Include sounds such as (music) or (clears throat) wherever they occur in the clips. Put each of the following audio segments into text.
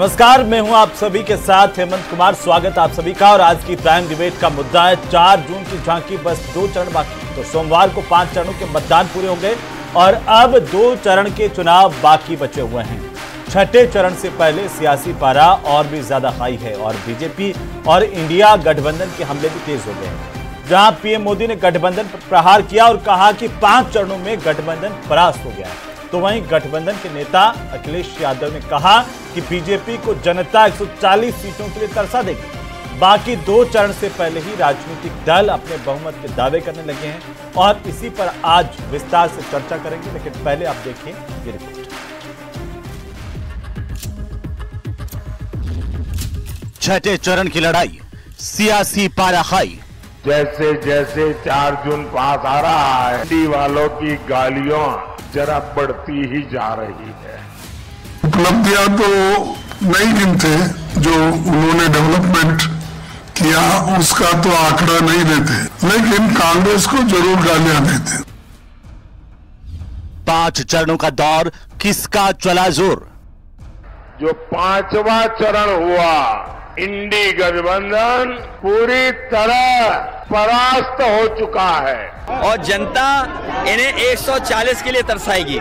नमस्कार मैं हूं आप सभी के साथ हेमंत कुमार स्वागत आप सभी का और आज की प्राइम डिबेट का मुद्दा है चार जून की झांकी बस दो चरण बाकी तो सोमवार को पांच चरणों के मतदान पूरे हो गए और अब दो चरण के चुनाव बाकी बचे हुए हैं छठे चरण से पहले सियासी पारा और भी ज्यादा हाई है और बीजेपी और इंडिया गठबंधन के हमले भी तेज हो गए हैं जहां पीएम मोदी ने गठबंधन पर प्रहार किया और कहा कि पांच चरणों में गठबंधन परास्त हो गया है तो वहीं गठबंधन के नेता अखिलेश यादव ने कहा कि बीजेपी को जनता 140 सीटों के लिए तरसा देगी बाकी दो चरण से पहले ही राजनीतिक दल अपने बहुमत के दावे करने लगे हैं और इसी पर आज विस्तार से चर्चा करेंगे लेकिन पहले आप देखिए ये रिपोर्ट छठे चरण की लड़ाई सियासी पाराखाई जैसे जैसे चार जून पास आ रहा है वालों की गालियों जरा बढ़ती ही जा रही है उपलब्धियां तो नहीं गिनते जो उन्होंने डेवलपमेंट किया उसका तो आंकड़ा नहीं देते लेकिन कांग्रेस को जरूर गालियां देते पांच चरणों का दौर किसका चला जोर जो पांचवा चरण हुआ इंडी गठबंधन पूरी तरह परास्त हो चुका है और जनता इन्हें 140 के लिए तरसाएगी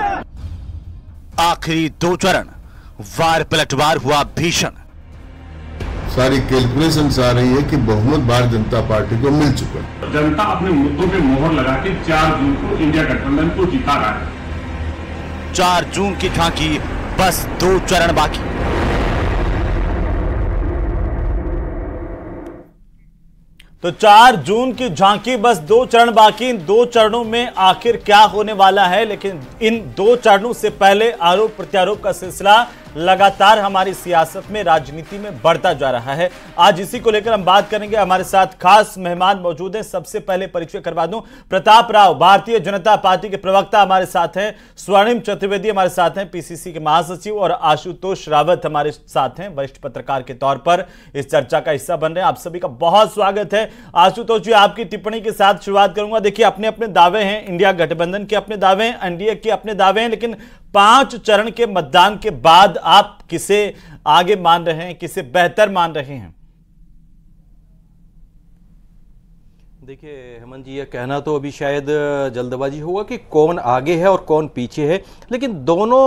आखिरी दो चरण वार पलटवार हुआ भीषण सारी कैलकुलेशन आ रही है कि बहुमत भारतीय जनता पार्टी को मिल चुका है जनता अपने मुद्दों पे मोहर लगा के चार जून को इंडिया गठबंधन को जिता रहा है चार जून की झांकी बस दो चरण बाकी तो 4 जून की झांकी बस दो चरण बाकी इन दो चरणों में आखिर क्या होने वाला है लेकिन इन दो चरणों से पहले आरोप प्रत्यारोप का सिलसिला लगातार हमारी सियासत में राजनीति में बढ़ता जा रहा है आज इसी को लेकर हम बात करेंगे हमारे साथ खास मेहमान मौजूद हैं सबसे पहले परिचय करवा दूं प्रताप राव भारतीय जनता पार्टी के प्रवक्ता हमारे साथ हैं स्वर्णिम चतुर्वेदी हमारे साथ हैं पीसीसी के महासचिव और आशुतोष रावत हमारे साथ हैं वरिष्ठ पत्रकार के तौर पर इस चर्चा का हिस्सा बन रहे हैं आप सभी का बहुत स्वागत है आशुतोष जी आपकी टिप्पणी के साथ शुरुआत करूंगा देखिए अपने अपने दावे हैं इंडिया गठबंधन के अपने दावे हैं एनडीए के अपने दावे हैं लेकिन पांच चरण के मतदान के बाद आप किसे आगे मान रहे हैं किसे बेहतर मान रहे हैं देखिए हेमंत जी यह कहना तो अभी शायद जल्दबाजी होगा कि कौन आगे है और कौन पीछे है लेकिन दोनों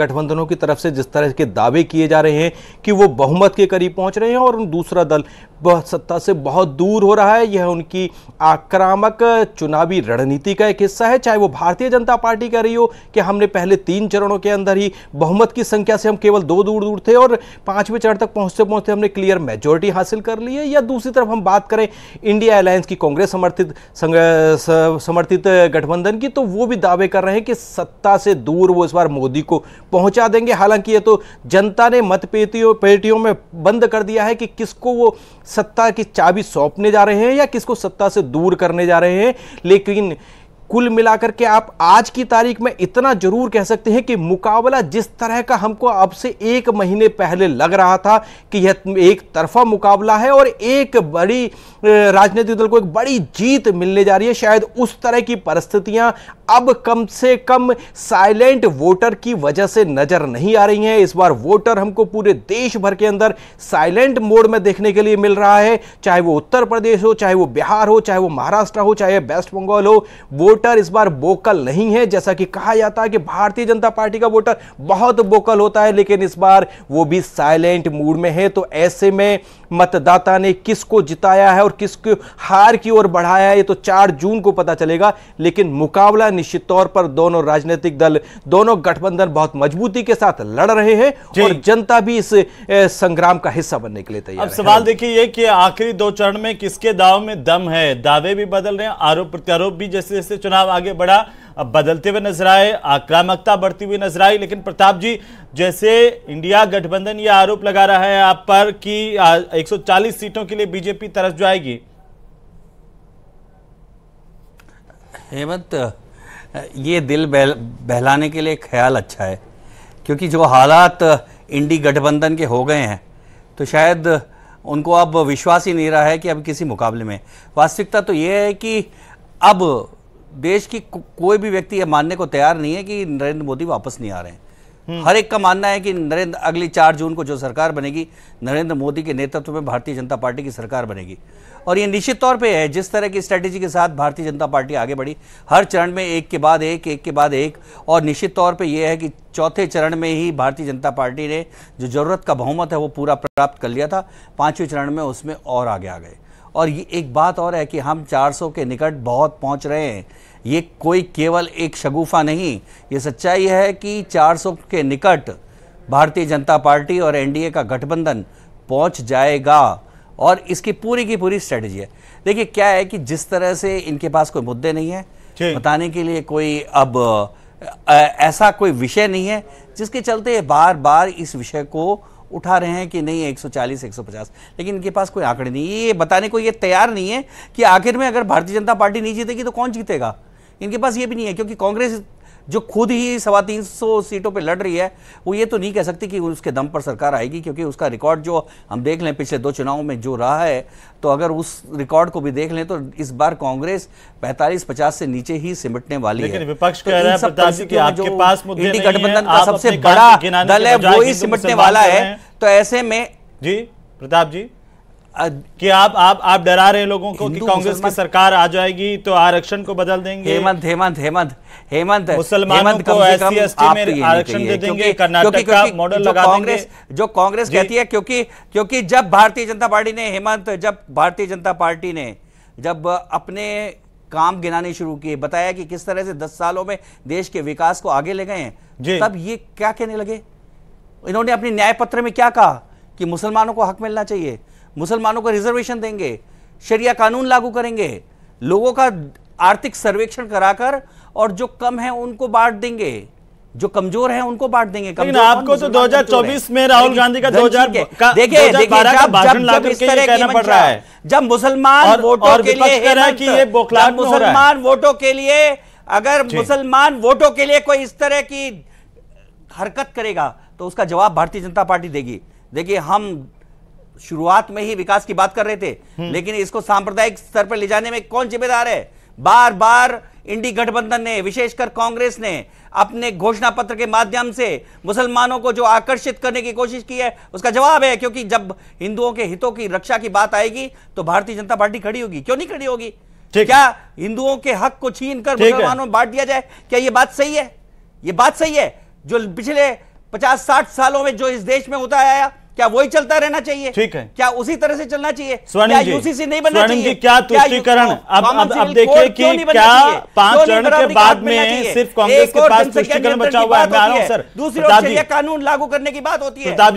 गठबंधनों की तरफ से जिस तरह के दावे किए जा रहे हैं कि वो बहुमत के करीब पहुंच रहे हैं और दूसरा दल सत्ता से बहुत दूर हो रहा है यह उनकी आक्रामक चुनावी रणनीति का एक हिस्सा है चाहे वो भारतीय जनता पार्टी कह रही हो कि हमने पहले तीन चरणों के अंदर ही बहुमत की संख्या से हम केवल दो दूर दूर थे और पांचवें चरण तक पहुंचते पहुंचते हमने क्लियर मेजोरिटी हासिल कर ली है या दूसरी तरफ हम बात करें इंडिया अलायंस की कांग्रेस समर्थित समर्थित गठबंधन की तो वो भी दावे कर रहे हैं कि सत्ता से दूर वो इस बार मोदी को पहुंचा देंगे हालांकि ये तो जनता ने मतपेटियों पेटियों में बंद कर दिया है कि किसको वो सत्ता की चाबी सौंपने जा रहे हैं या किसको सत्ता से दूर करने जा रहे हैं लेकिन कुल मिलाकर के आप आज की तारीख में इतना जरूर कह सकते हैं कि मुकाबला जिस तरह का हमको अब से एक महीने पहले लग रहा था कि यह एक तरफा मुकाबला है और एक बड़ी राजनीतिक दल को एक बड़ी जीत मिलने जा रही है शायद उस तरह की परिस्थितियां अब कम से कम साइलेंट वोटर की वजह से नजर नहीं आ रही हैं इस बार वोटर हमको पूरे देश भर के अंदर साइलेंट मोड में देखने के लिए मिल रहा है चाहे वो उत्तर प्रदेश हो चाहे वो बिहार हो चाहे वो महाराष्ट्र हो चाहे वेस्ट बंगाल हो वो वोटर इस बार वोकल नहीं है जैसा कि कहा जाता है कि भारतीय जनता पार्टी का वोटर बहुत वोकल होता है लेकिन इस बार वो भी साइलेंट मूड में है तो ऐसे में मतदाता ने किसको जिताया है और किसको हार की ओर बढ़ाया है ये तो चार जून को पता चलेगा लेकिन मुकाबला निश्चित तौर पर दोनों राजनीतिक दल दोनों गठबंधन बहुत मजबूती के साथ लड़ रहे हैं और जनता भी इस संग्राम का हिस्सा बनने के लिए तैयार अब सवाल देखिए ये कि आखिरी दो चरण में किसके दाव में दम है दावे भी बदल रहे हैं आरोप प्रत्यारोप भी जैसे जैसे चुनाव आगे बढ़ा अब बदलते हुए नजर आए आक्रामकता बढ़ती हुई नजर आई लेकिन प्रताप जी जैसे इंडिया गठबंधन ये आरोप लगा रहा है आप पर कि 140 सीटों के लिए बीजेपी तरफ जाएगी हेमंत ये दिल बहल बहलाने के लिए ख्याल अच्छा है क्योंकि जो हालात इंडी गठबंधन के हो गए हैं तो शायद उनको अब विश्वास ही नहीं रहा है कि अब किसी मुकाबले में वास्तविकता तो ये है कि अब देश की को, कोई भी व्यक्ति यह मानने को तैयार नहीं है कि नरेंद्र मोदी वापस नहीं आ रहे हैं हर एक का मानना है कि नरेंद्र अगली चार जून को जो सरकार बनेगी नरेंद्र मोदी के नेतृत्व में भारतीय जनता पार्टी की सरकार बनेगी और ये निश्चित तौर पे है जिस तरह की स्ट्रैटेजी के साथ भारतीय जनता पार्टी आगे बढ़ी हर चरण में एक के बाद एक एक के बाद एक और निश्चित तौर पे यह है कि चौथे चरण में ही भारतीय जनता पार्टी ने जो जरूरत का बहुमत है वो पूरा प्राप्त कर लिया था पाँचवें चरण में उसमें और आगे आ गए और ये एक बात और है कि हम 400 के निकट बहुत पहुंच रहे हैं ये कोई केवल एक शगुफा नहीं ये सच्चाई है कि 400 के निकट भारतीय जनता पार्टी और एनडीए का गठबंधन पहुंच जाएगा और इसकी पूरी की पूरी स्ट्रेटजी है देखिए क्या है कि जिस तरह से इनके पास कोई मुद्दे नहीं है बताने के लिए कोई अब ऐसा कोई विषय नहीं है जिसके चलते बार बार इस विषय को उठा रहे हैं कि नहीं 140 150 लेकिन इनके पास कोई आंकड़े नहीं ये बताने को ये तैयार नहीं है कि आखिर में अगर भारतीय जनता पार्टी नहीं जीतेगी तो कौन जीतेगा इनके पास ये भी नहीं है क्योंकि कांग्रेस जो खुद ही सवा तीन सौ सीटों पे लड़ रही है वो ये तो नहीं कह सकती कि उसके दम पर सरकार आएगी क्योंकि उसका रिकॉर्ड जो हम देख लें पिछले दो चुनावों में जो रहा है तो अगर उस रिकॉर्ड को भी देख लें तो इस बार कांग्रेस पैंतालीस पचास से नीचे ही सिमटने वाली है विपक्ष तो कह रहा है कि आपके पास इंडी गठबंधन का सबसे बड़ा दल है वो ही सिमटने वाला है तो ऐसे में जी प्रताप जी कि आप आप आप डरा रहे हैं लोगों को कि कांग्रेस की सरकार आ जाएगी तो आरक्षण को बदल देंगे हेमंत हेमंत हेमंत हेमंत मुसलमान को आरक्षण दे देंगे कर्नाटक का मॉडल लगा देंगे जो कांग्रेस कहती है क्योंकि क्योंकि जब भारतीय जनता पार्टी ने हेमंत जब भारतीय जनता पार्टी ने जब अपने काम गिनाने शुरू किए बताया कि किस तरह से दस सालों में देश के विकास को आगे ले गए तब ये क्या कहने लगे इन्होंने अपने न्याय पत्र में क्या कहा कि मुसलमानों को हक मिलना चाहिए मुसलमानों को रिजर्वेशन देंगे शरिया कानून लागू करेंगे लोगों का आर्थिक सर्वेक्षण कराकर और जो कम है उनको बांट देंगे जो कमजोर है उनको बांट देंगे लेकिन आपको तो 2024 में राहुल गांधी का 2000 देखिए देखिए जब मुसलमान वोटों के लिए मुसलमान वोटों के लिए अगर मुसलमान वोटों के लिए कोई इस तरह की हरकत करेगा तो उसका जवाब भारतीय जनता पार्टी देगी देखिए हम शुरुआत में ही विकास की बात कर रहे थे हम्म। लेकिन इसको सांप्रदायिक स्तर पर ले जाने में कौन जिम्मेदार है बार बार इंडी गठबंधन ने विशेषकर कांग्रेस ने अपने घोषणा पत्र के माध्यम से मुसलमानों को जो आकर्षित करने की कोशिश की है उसका जवाब है क्योंकि जब हिंदुओं के हितों की रक्षा की बात आएगी तो भारतीय जनता पार्टी खड़ी होगी क्यों नहीं खड़ी होगी क्या हिंदुओं के हक को छीन कर मुसलमानों में बांट दिया जाए क्या यह बात सही है यह बात सही है जो पिछले पचास साठ सालों में जो इस देश में होता आया क्या वही चलता रहना चाहिए ठीक है क्या उसी तरह से चलना चाहिए स्वर्णिम यूसीसी नहीं बनना चाहिए क्या तुष्टिकरण अब अब, अब देखिए कि क्या पांच चरण के बाद में सिर्फ कांग्रेस के पास तुष्टीकरण बचा हुआ है मैं आ रहा हूं सर दूसरी कानून लागू करने की बात होती है प्रताप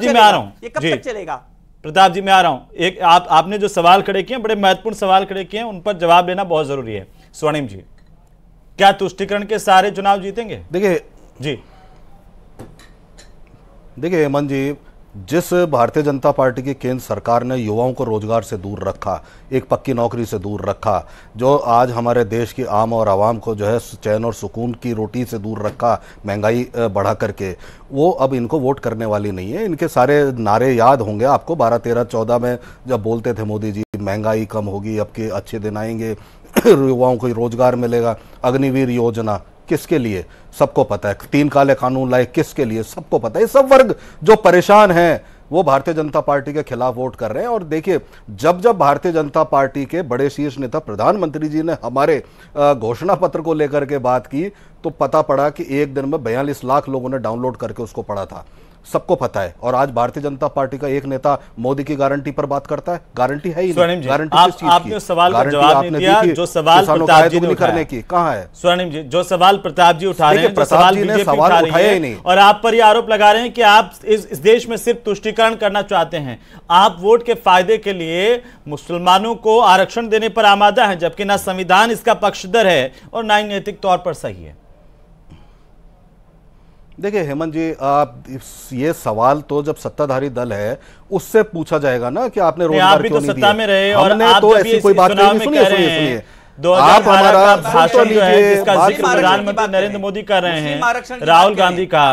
जी मैं आ रहा हूं प्रताप जी मैं आ रहा हूं ये कब तक चलेगा प्रताप जी मैं आ रहा हूं एक आप आपने जो सवाल खड़े किए बड़े महत्वपूर्ण सवाल खड़े किए उन पर जवाब देना बहुत जरूरी है स्वर्णिम जी क्या तुष्टिकरण के सारे चुनाव जीतेंगे देखिए जी देखिए हेमंत जी जिस भारतीय जनता पार्टी की केंद्र सरकार ने युवाओं को रोजगार से दूर रखा एक पक्की नौकरी से दूर रखा जो आज हमारे देश की आम और आवाम को जो है चैन और सुकून की रोटी से दूर रखा महंगाई बढ़ा करके वो अब इनको वोट करने वाली नहीं है इनके सारे नारे याद होंगे आपको बारह तेरह चौदह में जब बोलते थे मोदी जी महंगाई कम होगी अब के अच्छे दिन आएंगे (clears throat) युवाओं को रोजगार मिलेगा अग्निवीर योजना किसके लिए सबको पता है तीन काले कानून लाए किसके लिए सबको पता है ये सब वर्ग जो परेशान हैं वो भारतीय जनता पार्टी के खिलाफ वोट कर रहे हैं और देखिए जब जब भारतीय जनता पार्टी के बड़े शीर्ष नेता प्रधानमंत्री जी ने हमारे घोषणा पत्र को लेकर के बात की तो पता पड़ा कि एक दिन में बयालीस लाख लोगों ने डाउनलोड करके उसको पढ़ा था सबको पता है और आज भारतीय जनता पार्टी का एक नेता मोदी की गारंटी पर बात करता है गारंटी है ही नहीं गारंटी आप, आपने सवाल का जवाब नहीं दिया जो सवाल प्रताप जी ने करने की कहा है स्वर्णिम जी जो सवाल प्रताप जी उठा रहे हैं प्रताप जी ने सवाल उठाया ही नहीं और आप पर ये आरोप लगा रहे हैं कि आप इस देश में सिर्फ तुष्टिकरण करना चाहते हैं आप वोट के फायदे के लिए मुसलमानों को आरक्षण देने पर आमादा है जबकि ना संविधान इसका पक्षधर है और ना ही नैतिक तौर पर सही है देखिए हेमंत जी आप ये सवाल तो जब सत्ताधारी दल है उससे पूछा जाएगा ना कि आपने रोजगार आप क्यों तो नहीं दिया हमने तो ऐसी कोई बात नहीं सुनिए सुनिए सुनिए तो दो हजार भाषण जो है जिसका जिक्र प्रधानमंत्री नरेंद्र मोदी कर रहे हैं राहुल गांधी का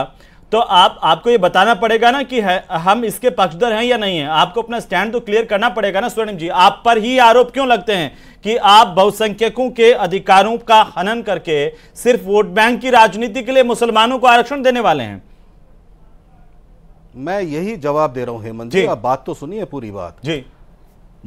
तो आप आपको ये बताना पड़ेगा ना कि हम इसके पक्षधर हैं या नहीं है आपको अपना स्टैंड तो क्लियर करना पड़ेगा ना स्वर्णिम जी आप पर ही आरोप क्यों लगते हैं कि आप बहुसंख्यकों के अधिकारों का हनन करके सिर्फ वोट बैंक की राजनीति के लिए मुसलमानों को आरक्षण देने वाले हैं मैं यही जवाब दे रहा हूं हेमंत जी आप बात तो सुनिए पूरी बात जी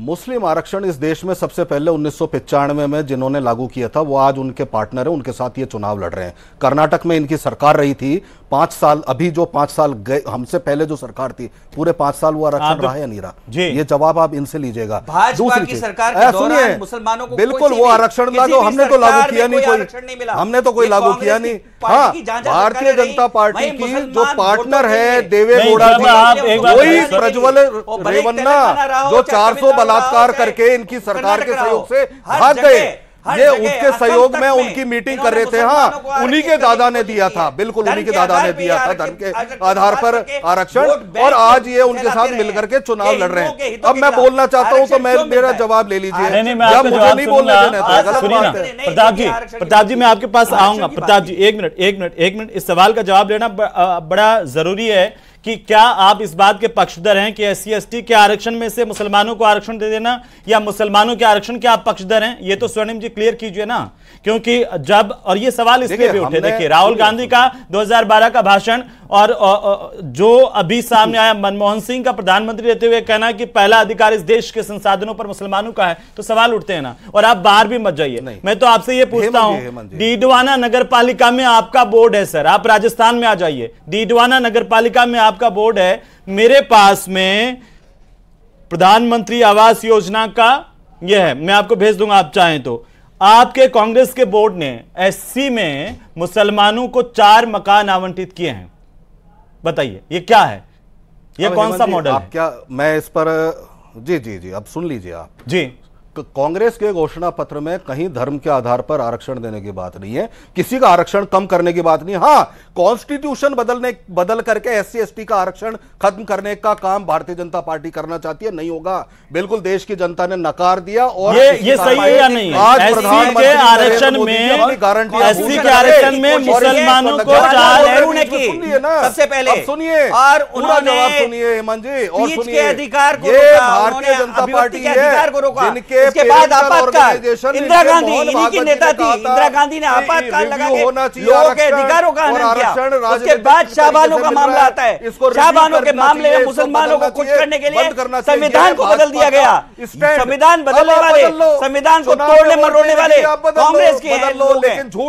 मुस्लिम आरक्षण इस देश में सबसे पहले उन्नीस में, में जिन्होंने लागू किया था वो आज उनके पार्टनर है उनके साथ ये चुनाव लड़ रहे हैं कर्नाटक में इनकी सरकार रही थी पांच साल अभी जो पांच साल गए हमसे पहले जो सरकार थी पूरे पांच साल वो आरक्षण रहा या नहीं रहा ये जवाब आप इनसे लीजिएगा दूसरी की सरकार सुनिए मुसलमानों को बिल्कुल वो आरक्षण लागू जो हमने तो लागू किया नहीं कोई हमने तो कोई लागू किया नहीं हाँ भारतीय जनता पार्टी की जो पार्टनर है देवे गौड़ा जी वही प्रज्वल रेवन्ना जो चार बलात्कार करके इनकी सरकार के सहयोग से भाग गए ये उसके सहयोग में उनकी मीटिंग कर रहे थे हाँ उन्हीं के दादा ने दिया था बिल्कुल उन्हीं के दादा ने दिया था धन के आधार पर आरक्षण और आज ये उनके साथ मिलकर के चुनाव लड़ रहे हैं अब मैं बोलना चाहता हूँ तो मैं मेरा जवाब ले लीजिए नहीं तो प्रताप जी प्रताप जी मैं आपके पास आऊंगा प्रताप जी एक मिनट एक मिनट एक मिनट इस सवाल का जवाब लेना बड़ा जरूरी है कि क्या आप इस बात के पक्षधर हैं कि एस सी के आरक्षण में से मुसलमानों को आरक्षण दे देना या मुसलमानों के आरक्षण के आप पक्षधर हैं ये तो स्वर्णिम जी क्लियर कीजिए ना क्योंकि जब और ये सवाल इसलिए भी उठे देखिए राहुल गांधी का 2012 का भाषण और जो अभी सामने आया मनमोहन सिंह का प्रधानमंत्री रहते हुए कहना कि पहला अधिकार इस देश के संसाधनों पर मुसलमानों का है तो सवाल उठते हैं ना और आप बाहर भी मत जाइए मैं तो आपसे ये पूछता हूँ डीडवाना नगर में आपका बोर्ड है सर आप राजस्थान में आ जाइए डीडवाना नगर में आप आपका बोर्ड है मेरे पास में प्रधानमंत्री आवास योजना का यह है मैं आपको भेज दूंगा आप चाहें तो आपके कांग्रेस के बोर्ड ने एससी में मुसलमानों को चार मकान आवंटित किए हैं बताइए ये क्या है ये कौन सा मॉडल आप है? क्या मैं इस पर जी जी जी अब सुन लीजिए आप जी कांग्रेस के घोषणा पत्र में कहीं धर्म के आधार पर आरक्षण देने की बात नहीं है किसी का आरक्षण कम करने की बात नहीं हाँ कॉन्स्टिट्यूशन बदलने बदल करके एस सी का आरक्षण खत्म करने का काम भारतीय जनता पार्टी करना चाहती है नहीं होगा बिल्कुल देश की जनता ने नकार दिया और ये, ये सही है या नहीं आज प्रधानमंत्री आरक्षण में गारंटी एससी के आरक्षण में मुसलमानों को सबसे पहले सुनिए और उन्होंने सुनिए हेमंत जी और सुनिए अधिकार को भारतीय जनता पार्टी है इसके बाद आपातकाल इंदिरा गांधी इन्हीं की नेता थी इंदिरा गांधी ने आपातकाल लगा के लोगों के अधिकारों का हनन किया उसके बाद शाहबानों का मामला आता है शाहबानों के मामले में मुसलमानों को कुछ करने के लिए संविधान को बदल दिया गया संविधान बदलने वाले संविधान को तोड़ने मरोड़ने वाले कांग्रेस के लोग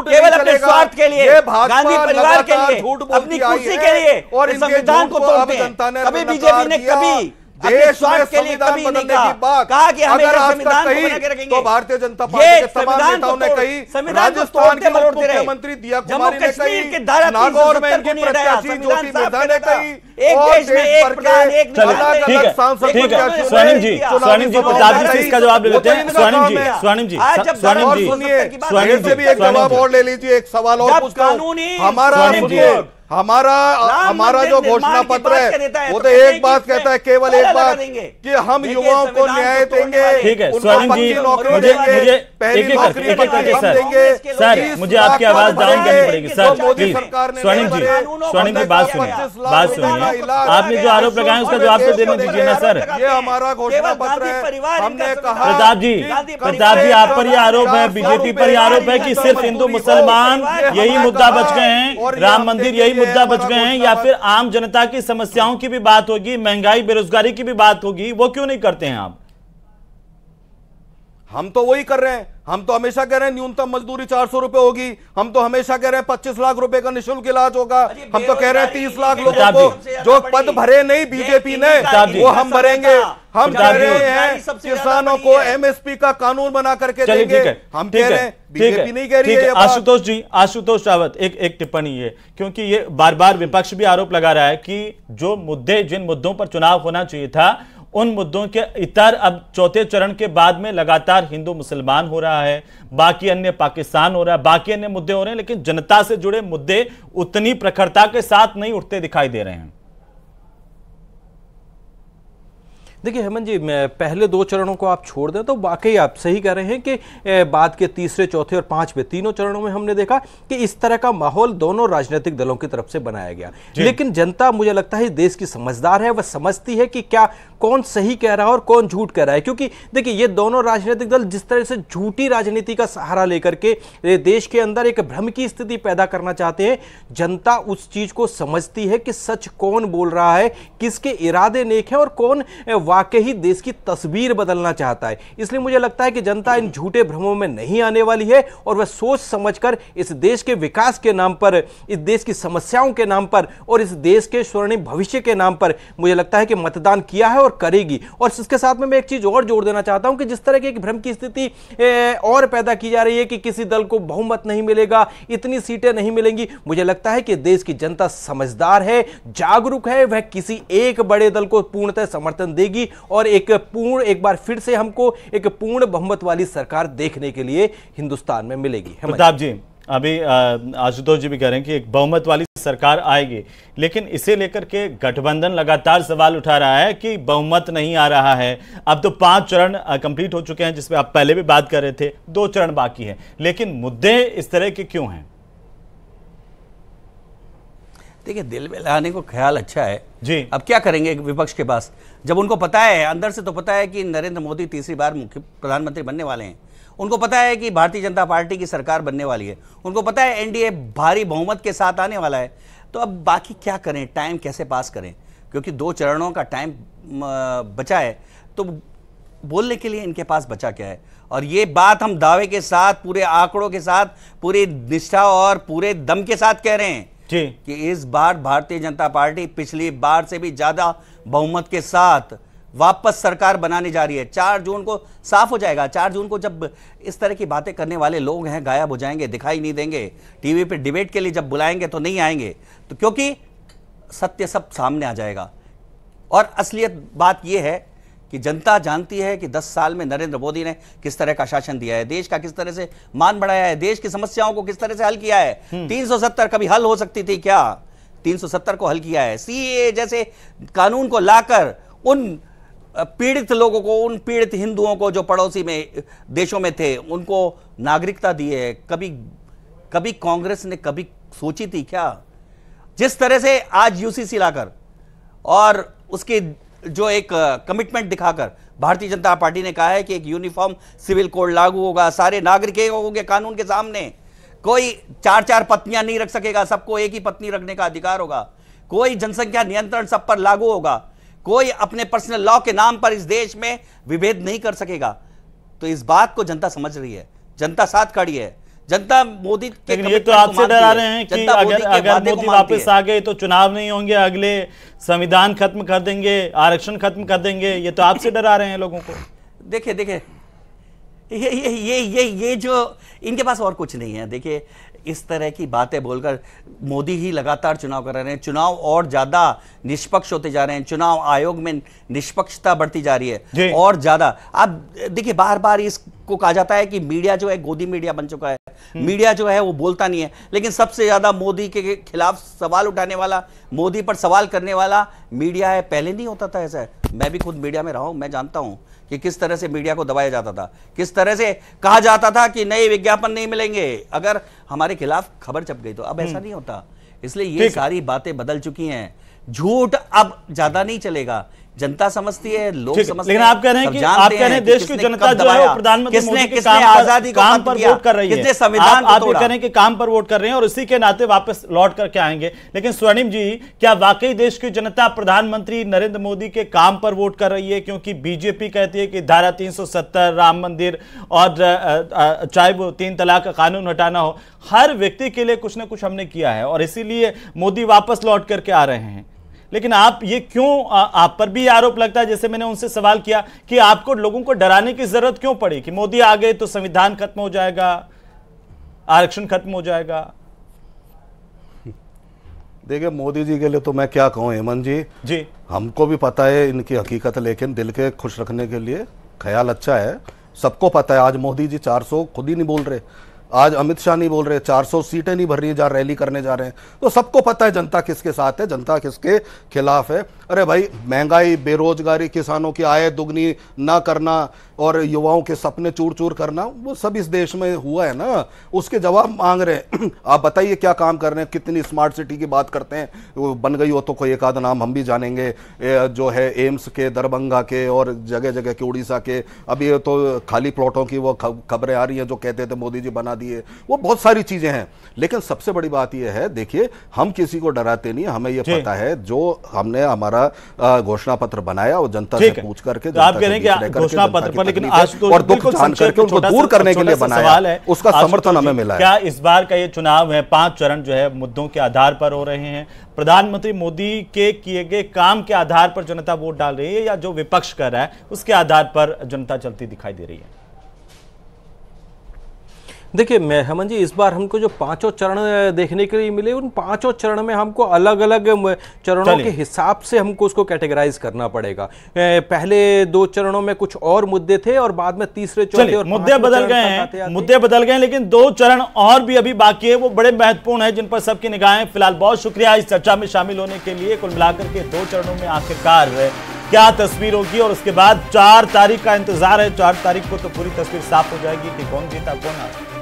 केवल अपने स्वार्थ के लिए गांधी परिवार के लिए अपनी कुर्सी के लिए और संविधान को तोड़ते कभी बीजेपी ने कभी देश में के लिए कभी नहीं कहा, कहा कि हमें संविधान को बना रखेंगे तो भारतीय जनता पार्टी के तमाम नेताओं ने कही राजस्थान के मुख्यमंत्री दिया कुमारी ने कही नागौर में इनके प्रत्याशी ज्योति मिर्धा ने कही एक देश में एक प्रकार एक ठीक है ठीक है स्वर्णिम जी स्वर्णिम जी पचास से इसका जवाब ले तो लेते हैं स्वर्णिम जी स्वर्णिम जी स्वर्णिम जी स्वर्णिम से भी एक जवाब और ले लीजिए एक सवाल और पूछता हूँ हमारा सुनिए हमारा हमारा जो घोषणा पत्र है वो तो, तो एक बात कहता है केवल एक बात कि हम युवाओं को न्याय देंगे ठीक है स्वर्ण जी मुझे मुझे एक एक करके करके सर सर तो मुझे आपकी आवाज डाउन करनी पड़ेगी सर प्लीज स्वर्णिम जी स्वर्णिम जी बात सुनिए बात सुनिए आपने जो आरोप लगाए उसका जवाब तो देने दीजिए ना सर ये हमारा घोषणा पत्र हमने कहा प्रताप जी प्रताप जी आप पर यह आरोप है बीजेपी पर यह आरोप है की सिर्फ हिंदू मुसलमान यही मुद्दा बच गए हैं राम मंदिर यही मुद्दा बच गए हैं या फिर आम जनता की समस्याओं की भी बात होगी महंगाई बेरोजगारी की भी बात होगी वो क्यों नहीं करते हैं आप हम तो वही कर रहे हैं हम तो हमेशा कह रहे हैं न्यूनतम मजदूरी चार सौ रुपए होगी हम तो हमेशा कह रहे हैं पच्चीस लाख रुपए का निशुल्क इलाज होगा हम तो कह रहे हैं तीस लाख लोगों को जो पद भरे नहीं बीजेपी ने वो हम भरेंगे हम कह रहे हैं किसानों को एमएसपी का कानून बना करके देंगे हम कह रहे हैं बीजेपी नहीं कह रही है आशुतोष जी आशुतोष रावत एक एक टिप्पणी है क्योंकि ये बार बार विपक्ष भी आरोप लगा रहा है कि जो मुद्दे जिन मुद्दों पर चुनाव होना चाहिए था उन मुद्दों के इतर अब चौथे चरण के बाद में लगातार हिंदू मुसलमान हो रहा है बाकी अन्य पाकिस्तान हो रहा है बाकी अन्य मुद्दे हो रहे हैं लेकिन जनता से जुड़े मुद्दे उतनी प्रखरता के साथ नहीं उठते दिखाई दे रहे हैं देखिए हेमंत जी पहले दो चरणों को आप छोड़ दें तो वाकई आप सही कह रहे हैं कि बाद के तीसरे चौथे और पांचवें तीनों चरणों में हमने देखा कि इस तरह का माहौल दोनों राजनीतिक दलों की तरफ से बनाया गया लेकिन जनता मुझे लगता है देश की समझदार है वह समझती है कि क्या कौन सही कह रहा है और कौन झूठ कह रहा है क्योंकि देखिए ये दोनों राजनीतिक दल जिस तरह से झूठी राजनीति का सहारा लेकर के देश के अंदर एक भ्रम की स्थिति पैदा करना चाहते हैं जनता उस चीज को समझती है कि सच कौन बोल रहा है किसके इरादे नेक है और कौन वार वाकई देश की तस्वीर बदलना चाहता है इसलिए मुझे लगता है कि जनता इन झूठे भ्रमों में नहीं आने वाली है और वह सोच समझकर इस देश के विकास के नाम पर इस देश की समस्याओं के नाम पर और इस देश के स्वर्णिम भविष्य के नाम पर मुझे लगता है कि मतदान किया है और करेगी और इसके साथ में मैं एक चीज़ और जोड़ देना चाहता हूं कि जिस तरह की एक भ्रम की स्थिति और पैदा की जा रही है कि किसी दल को बहुमत नहीं मिलेगा इतनी सीटें नहीं मिलेंगी मुझे लगता है कि देश की जनता समझदार है जागरूक है वह किसी एक बड़े दल को पूर्णतः समर्थन देगी जाएगी और एक पूर्ण एक बार फिर से हमको एक पूर्ण बहुमत वाली सरकार देखने के लिए हिंदुस्तान में मिलेगी प्रताप जी अभी आशुतोष जी भी कह रहे हैं कि एक बहुमत वाली सरकार आएगी लेकिन इसे लेकर के गठबंधन लगातार सवाल उठा रहा है कि बहुमत नहीं आ रहा है अब तो पांच चरण कंप्लीट हो चुके हैं जिसमें आप पहले भी बात कर रहे थे दो चरण बाकी हैं लेकिन मुद्दे इस तरह के क्यों हैं देखिए दिल में लाने को ख्याल अच्छा है जी अब क्या करेंगे विपक्ष के पास जब उनको पता है अंदर से तो पता है कि नरेंद्र मोदी तीसरी बार मुख्य प्रधानमंत्री बनने वाले हैं उनको पता है कि भारतीय जनता पार्टी की सरकार बनने वाली है उनको पता है एनडीए भारी बहुमत के साथ आने वाला है तो अब बाकी क्या करें टाइम कैसे पास करें क्योंकि दो चरणों का टाइम बचा है तो बोलने के लिए इनके पास बचा क्या है और ये बात हम दावे के साथ पूरे आंकड़ों के साथ पूरी निष्ठा और पूरे दम के साथ कह रहे हैं कि इस बार भारतीय जनता पार्टी पिछली बार से भी ज़्यादा बहुमत के साथ वापस सरकार बनाने जा रही है चार जून को साफ हो जाएगा चार जून को जब इस तरह की बातें करने वाले लोग हैं गायब हो जाएंगे दिखाई नहीं देंगे टीवी पर डिबेट के लिए जब बुलाएंगे तो नहीं आएंगे तो क्योंकि सत्य सब सामने आ जाएगा और असलियत बात यह है कि जनता जानती है कि 10 साल में नरेंद्र मोदी ने किस तरह का शासन दिया है देश का किस तरह से मान बढ़ाया है देश की समस्याओं को किस तरह से हल किया है 370 हम्म। कभी हल हो सकती थी क्या 370 को हल किया है सीए जैसे कानून को लाकर उन पीड़ित लोगों को उन पीड़ित हिंदुओं को जो पड़ोसी में देशों में थे उनको नागरिकता दी है कभी कभी कांग्रेस ने कभी सोची थी क्या जिस तरह से आज यूसीसी लाकर और उसके जो एक कमिटमेंट दिखाकर भारतीय जनता पार्टी ने कहा है कि एक यूनिफॉर्म सिविल कोड लागू होगा सारे नागरिक होंगे कानून के सामने कोई चार चार पत्नियां नहीं रख सकेगा सबको एक ही पत्नी रखने का अधिकार होगा कोई जनसंख्या नियंत्रण सब पर लागू होगा कोई अपने पर्सनल लॉ के नाम पर इस देश में विभेद नहीं कर सकेगा तो इस बात को जनता समझ रही है जनता साथ खड़ी है जनता मोदी के ये तो आपसे डरा रहे हैं कि अगर अगर मोदी वापस आ गए तो चुनाव नहीं होंगे अगले संविधान खत्म कर देंगे आरक्षण खत्म कर देंगे ये तो आपसे डरा रहे हैं लोगों को (laughs) देखिए देखिए ये ये ये ये ये जो इनके पास और कुछ नहीं है देखिए इस तरह की बातें बोलकर मोदी ही लगातार चुनाव कर रहे हैं चुनाव और ज़्यादा निष्पक्ष होते जा रहे हैं चुनाव आयोग में निष्पक्षता बढ़ती जा रही है और ज़्यादा अब देखिए बार बार इसको कहा जाता है कि मीडिया जो है गोदी मीडिया बन चुका है हम्म। मीडिया जो है वो बोलता नहीं है लेकिन सबसे ज्यादा मोदी के खिलाफ सवाल उठाने वाला मोदी पर सवाल करने वाला मीडिया है पहले नहीं होता था ऐसा मैं भी खुद मीडिया में रहा हूं मैं जानता हूं कि किस तरह से मीडिया को दबाया जाता था किस तरह से कहा जाता था कि नए विज्ञापन नहीं मिलेंगे अगर हमारे खिलाफ खबर चप गई तो अब ऐसा हम्म। नहीं होता इसलिए ये सारी बातें बदल चुकी हैं झूठ अब ज्यादा नहीं चलेगा जनता समझती है लोग समझते लेकिन आप कह रहे हैं कि आप कह रहे हैं देश की जनता जो है प्रधानमंत्री मोदी के काम आजादी काम पर वोट कर रही है संविधान आप कह रहे हैं कि काम पर वोट कर रहे हैं और इसी के नाते वापस लौट करके आएंगे लेकिन स्वर्णिम जी क्या वाकई देश की जनता प्रधानमंत्री नरेंद्र मोदी के काम पर वोट कर रही है क्योंकि बीजेपी कहती है कि धारा सत्तर राम मंदिर और चाहे वो तीन तलाक का कानून हटाना हो हर व्यक्ति के लिए कुछ ना कुछ हमने किया है और इसीलिए मोदी वापस लौट करके आ रहे हैं लेकिन आप ये क्यों आ, आप पर भी आरोप लगता है जैसे मैंने उनसे सवाल किया कि आपको लोगों को डराने की जरूरत क्यों पड़ी कि मोदी आ गए तो संविधान खत्म हो जाएगा आरक्षण खत्म हो जाएगा देखिए मोदी जी के लिए तो मैं क्या कहूं हेमंत जी जी हमको भी पता है इनकी हकीकत लेकिन दिल के खुश रखने के लिए ख्याल अच्छा है सबको पता है आज मोदी जी 400 खुद ही नहीं बोल रहे आज अमित शाह नहीं बोल रहे 400 सीटें नहीं भर रही जा रैली करने जा रहे हैं तो सबको पता है जनता किसके साथ है जनता किसके खिलाफ है अरे भाई महंगाई बेरोजगारी किसानों की आय दुगनी ना करना और युवाओं के सपने चूर चूर करना वो सब इस देश में हुआ है ना उसके जवाब मांग रहे हैं (clears throat) आप बताइए क्या काम कर रहे हैं कितनी स्मार्ट सिटी की बात करते हैं बन गई हो तो कोई एक आध नाम हम भी जानेंगे जो है एम्स के दरभंगा के और जगह जगह के उड़ीसा के अभी तो खाली प्लॉटों की वो खबरें आ रही हैं जो कहते थे मोदी जी बना दिए वो बहुत सारी चीजें हैं लेकिन सबसे बड़ी बात यह है देखिए हम किसी को डराते नहीं हमें यह पता है जो हमने हमारा घोषणा पत्र बनाया और जनता से पूछ करके तो घोषणा पत्र पर लेकिन आज तो और दुख जान करके उनको दूर करने के लिए बनाया उसका तो समर्थन हमें मिला क्या इस बार का ये चुनाव है पांच चरण जो है मुद्दों के आधार पर हो रहे हैं प्रधानमंत्री मोदी के किए गए काम के आधार पर जनता वोट डाल रही है या जो विपक्ष कर रहा है उसके आधार पर जनता चलती दिखाई दे रही है देखिए मैं हेमन जी इस बार हमको जो पांचों चरण देखने के लिए मिले उन पांचों चरण में हमको अलग अलग चरणों के हिसाब से हमको उसको कैटेगराइज करना पड़ेगा पहले दो चरणों में कुछ और मुद्दे थे और बाद में तीसरे चरण और मुद्दे बदल गए हैं मुद्दे बदल गए लेकिन दो चरण और भी अभी बाकी है वो बड़े महत्वपूर्ण है जिन पर सबकी निगाहें फिलहाल बहुत शुक्रिया इस चर्चा में शामिल होने के लिए कुल मिलाकर के दो चरणों में आखिरकार क्या तस्वीर होगी और उसके बाद चार तारीख का इंतजार है चार तारीख को तो पूरी तस्वीर साफ हो जाएगी कि कौन जीता कौन आता